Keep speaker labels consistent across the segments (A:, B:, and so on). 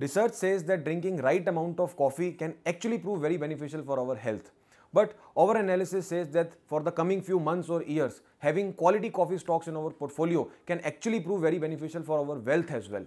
A: Research says that drinking right amount of coffee can actually prove very beneficial for our health. But our analysis says that for the coming few months or years, having quality coffee stocks in our portfolio can actually prove very beneficial for our wealth as well.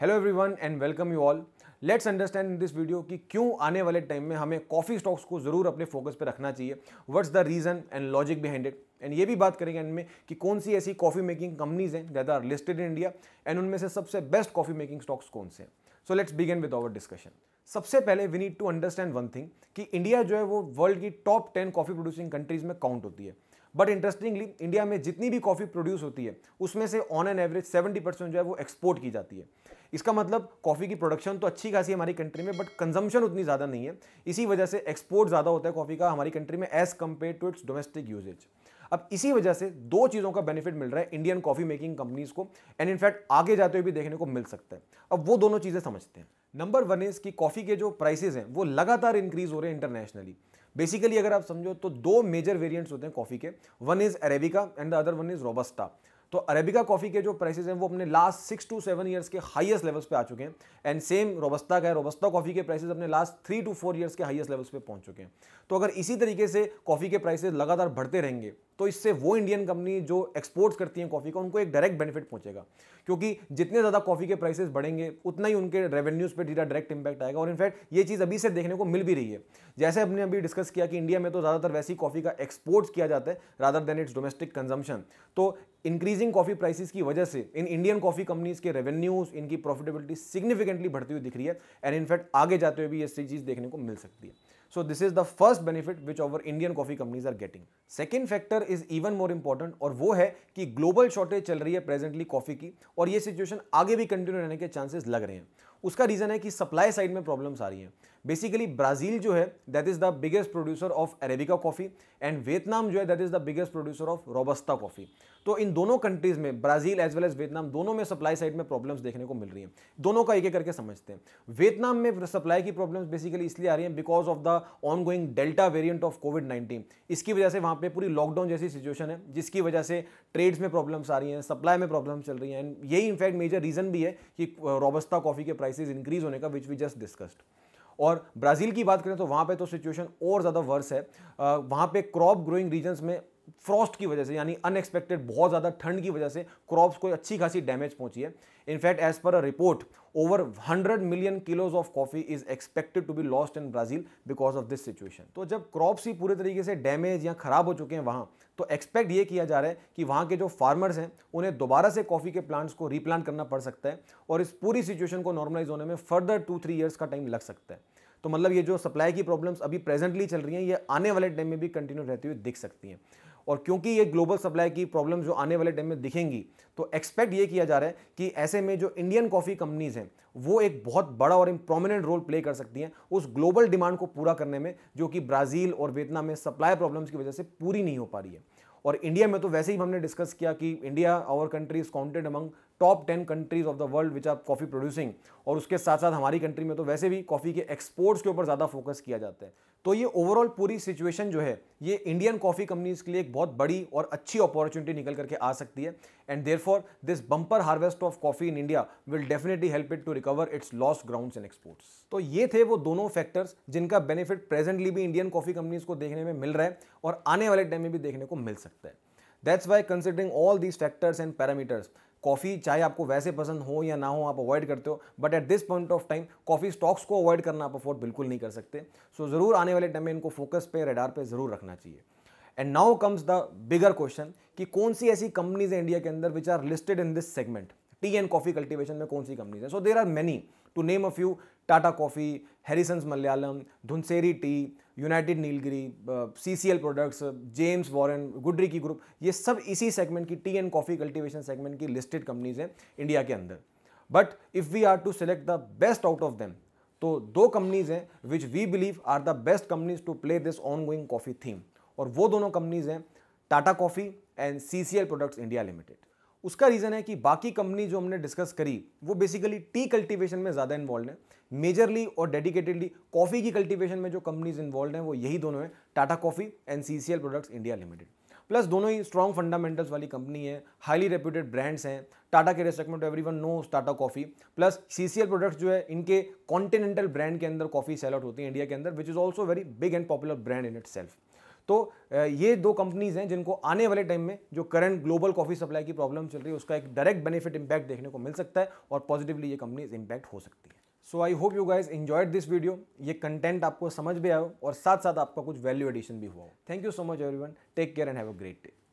A: Hello everyone and welcome you all let's understand in this video कि क्यों आने वाले time में हमें coffee stocks को ज़रूर अपने focus पे रखना चाहिए what's the reason and logic behind it and ये भी बात करेंगे इनमें कि कौन सी ऐसी कॉफ़ी मेकिंग कंपनीज हैं that are listed in India and उनमें से सबसे बेस्ट कॉफ़ी मेकिंग स्टॉक्स कौन से हैं so let's begin with our discussion सबसे पहले we need to understand one thing कि इंडिया जो है वो वर्ल्ड की top ten coffee producing countries में काउंट होती है बट इंटरेस्टिंगली इंडिया में जितनी भी कॉफ़ी प्रोड्यूस होती है उसमें से on an average seventy percent जो है वो एक्सपोर्ट की जाती है इसका मतलब कॉफ़ी की प्रोडक्शन तो अच्छी खासी हमारी कंट्री में बट कंजम्पशन उतनी ज़्यादा नहीं है इसी वजह से एक्सपोर्ट ज़्यादा होता है कॉफ़ी का हमारी कंट्री में as compared to its domestic usages अब इसी वजह से दो चीज़ों का बेनिफिट मिल रहा है इंडियन कॉफ़ी मेकिंग कंपनीज को एंड इनफैक्ट आगे जाते हुए भी देखने को मिल सकता है अब वो दोनों चीज़ें समझते हैं नंबर वन इज़ कि कॉफ़ी के जो प्राइसेज हैं वो लगातार इंक्रीज़ हो रहे हैं इंटरनेशनली बेसिकली अगर आप समझो तो दो मेजर वेरिएंट्स होते हैं कॉफ़ी के one is arabica and the other one is robusta तो अरेबिका कॉफ़ी के जो प्राइसेस हैं वो अपने last six to seven years के हाईएस्ट लेवल्स पे आ चुके हैं एंड सेम रोबस्ता का है रोबस्ता कॉफ़ी के प्राइसेस अपने last three to four years के हाईएस्ट लेवल्स पे पहुंच चुके हैं तो अगर इसी तरीके से कॉफ़ी के प्राइसेस लगातार बढ़ते रहेंगे तो इससे वो इंडियन कंपनी जो एक्सपोर्ट्स करती हैं कॉफ़ी का उनको एक डायरेक्ट बेनिफिट पहुंचेगा क्योंकि जितने ज़्यादा कॉफ़ी के प्राइसेस बढ़ेंगे उतना ही उनके रेवेन्यूज़ पर डीरा डायरेक्ट इंपैक्ट आएगा और इनफैक्ट ये चीज़ अभी से देखने को मिल भी रही है जैसे हमने अभी डिस्कस किया कि इंडिया में तो ज़्यादातर वैसी कॉफ़ी का एक्सपोर्ट्स किया जाता है rather than its domestic consumption तो इंक्रीजिंग कॉफी प्राइसेस की वजह से इन इंडियन कॉफी कंपनीज के रेवेन्यूज इनकी प्रॉफिटेबिलिटी सिग्निफिकेंटली बढ़ती हुई दिख रही है एंड इनफैक्ट आगे जाते हुए भी ऐसी चीज देखने को मिल सकती है so this is the first benefit which our Indian coffee companies are getting second factor is even more important और वो है कि ग्लोबल शॉर्टेज चल रही है प्रेजेंटली कॉफी की और ये सिचुएशन आगे भी कंटिन्यू रहने के चांसेस लग रहे हैं उसका रीजन है कि सप्लाई साइड में प्रॉब्लम्स आ रही हैं बेसिकली ब्राज़ील जो है that is the biggest producer of arabica coffee and Vietnam जो है that is the biggest producer of robusta coffee तो इन दोनों कंट्रीज़ में Brazil as well as Vietnam दोनों में सप्लाई साइड में प्रॉब्लम्स देखने को मिल रही हैं दोनों का एक एक करके समझते हैं वियतनाम में सप्लाई की प्रॉब्लम्स बेसिकली इसलिए आ रही हैं because of the ongoing delta variant of covid nineteen इसकी वजह से वहाँ पर पूरी लॉकडाउन जैसी सिचुएशन है जिसकी वजह से ट्रेड्स में प्रॉब्लम्स आ रही हैं सप्लाई में प्रॉब्लम चल रही हैं एंड यही इनफैक्ट मेजर रीज़न भी है कि रोबस्ता कॉफ़ी के प्राइसेज इंक्रीज होने का विच वी जस्ट डिस्कस्ड और ब्राज़ील की बात करें तो वहाँ पे तो सिचुएशन और ज़्यादा वर्स है वहाँ पे क्रॉप ग्रोइंग रीजन्स में फ्रॉस्ट की वजह से यानी अनएक्सपेक्टेड बहुत ज़्यादा ठंड की वजह से क्रॉप्स को अच्छी खासी डैमेज पहुंची है in fact as per a report over 100 million kilos of coffee is expected to be lost in Brazil because of this situation तो जब क्रॉप्स ही पूरे तरीके से डैमेज या खराब हो चुके हैं वहाँ तो एक्सपेक्ट ये किया जा रहा है कि वहाँ के जो फार्मर्स हैं उन्हें दोबारा से कॉफ़ी के प्लांट्स को रीप्लांट करना पड़ सकता है और इस पूरी सिचुएशन को नॉर्मलाइज होने में फर्दर टू थ्री ईयर्स का टाइम लग सकता है तो मतलब ये जो सप्लाई की प्रॉब्लम्स अभी प्रेजेंटली चल रही हैं ये आने वाले टाइम में भी कंटिन्यू रहती हुई दिख सकती हैं और क्योंकि ये ग्लोबल सप्लाई की प्रॉब्लम जो आने वाले टाइम में दिखेंगी तो एक्सपेक्ट ये किया जा रहा है कि ऐसे में जो इंडियन कॉफ़ी कंपनीज हैं वो एक बहुत बड़ा और प्रोमिनेंट रोल प्ले कर सकती हैं उस ग्लोबल डिमांड को पूरा करने में जो कि ब्राज़ील और वियतनाम में सप्लाई प्रॉब्लम्स की वजह से पूरी नहीं हो पा रही है और इंडिया में तो वैसे ही हमने डिस्कस किया कि India our country is counted among top ten countries of the world which are coffee producing और उसके साथ साथ हमारी कंट्री में तो वैसे भी कॉफ़ी के एक्सपोर्ट्स के ऊपर ज़्यादा फोकस किया जाता है तो ये ओवरऑल पूरी सिचुएशन जो है ये इंडियन कॉफ़ी कंपनीज के लिए एक बहुत बड़ी और अच्छी अपॉर्चुनिटी निकल करके आ सकती है and therefore this bumper harvest of coffee in India will definitely help it to recover its lost ground and exports तो ये थे वो दोनों फैक्टर्स जिनका बेनिफिट प्रेजेंटली भी इंडियन कॉफ़ी कंपनीज को देखने में मिल रहा है और आने वाले टाइम में भी देखने को मिल सकता है That's why considering all these factors and parameters, coffee चाहे आपको वैसे पसंद हो या ना हो आप अवॉइड करते हो but at this point of time coffee stocks को अवॉइड करना आप अफोर्ड बिल्कुल नहीं कर सकते सो so, ज़रूर आने वाले टाइम में इनको फोकस पे रेडार पे ज़रूर रखना चाहिए and now comes the bigger question कि कौन सी ऐसी कंपनीज है इंडिया के अंदर which are listed in this segment tea and coffee cultivation में कौन सी कंपनीज हैं so there are many to name a few Tata coffee Harrisons Malayalam Dhunseri tea United Nilgiri C C L products James Warren Goodricke की group ये सब इसी सेगमेंट की tea and coffee cultivation segment की लिस्टेड कंपनीज हैं इंडिया के अंदर but if we are to select the best out of them तो दो कंपनीज हैं which we believe are the best companies to play this ongoing coffee theme और वो दोनों कंपनीज हैं Tata coffee and C C L products India limited उसका reason है कि बाकी कंपनी जो हमने डिस्कस करी वो बेसिकली टी कल्टीवेशन में ज़्यादा इन्वॉल्व है मेजरली और डेडिकेटेडली कॉफ़ी की कल्टीवेशन में जो कंपनीज इन्वॉल्व हैं वो यही दोनों हैं Tata coffee and C C L products India limited plus दोनों ही स्ट्रॉन्ग फंडामेंटल्स वाली कंपनी है हाईली रेप्यूटेड ब्रांड्स हैं टाटा के रेस्पेक्ट में every one know Tata coffee plus C C L products जो है इनके कॉन्टिनेंटल ब्रांड के अंदर कॉफी सेल आउट होती है इंडिया के अंदर which is also very big and popular brand in itself तो ये दो कंपनीज हैं जिनको आने वाले टाइम में जो करंट ग्लोबल कॉफ़ी सप्लाई की प्रॉब्लम चल रही है उसका एक डायरेक्ट बेनिफिट इंपैक्ट देखने को मिल सकता है और पॉजिटिवली ये कंपनीज इंपैक्ट हो सकती है so I hope you guys enjoyed this video ये कंटेंट आपको समझ भी आया हो और साथ साथ आपका कुछ वैल्यू एडिशन भी हुआ हो thank you so much every take care and have a great day